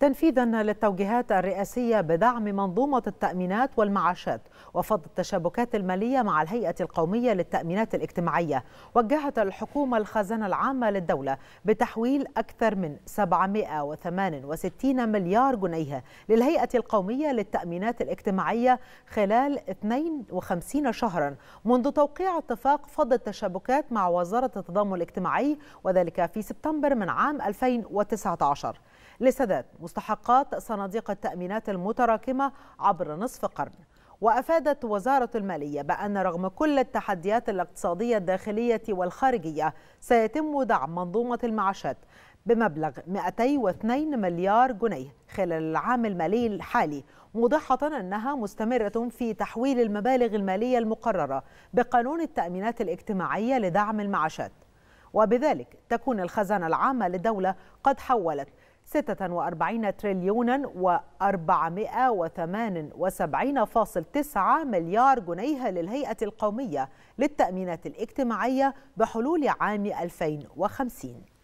تنفيذا للتوجيهات الرئاسية بدعم منظومة التأمينات والمعاشات وفض التشابكات المالية مع الهيئة القومية للتأمينات الاجتماعية وجهت الحكومة الخزانة العامة للدولة بتحويل أكثر من 768 مليار جنيه للهيئة القومية للتأمينات الاجتماعية خلال 52 شهرا منذ توقيع اتفاق فض التشابكات مع وزارة التضامن الاجتماعي وذلك في سبتمبر من عام 2019 لسداد مستحقات صناديق التأمينات المتراكمة عبر نصف قرن وأفادت وزارة المالية بأن رغم كل التحديات الاقتصادية الداخلية والخارجية سيتم دعم منظومة المعاشات بمبلغ 202 مليار جنيه خلال العام المالي الحالي موضحة أنها مستمرة في تحويل المبالغ المالية المقررة بقانون التأمينات الاجتماعية لدعم المعاشات وبذلك تكون الخزانة العامة للدولة قد حولت 46 تريليونا و478.9 مليار جنيه للهيئة القومية للتأمينات الاجتماعية بحلول عام 2050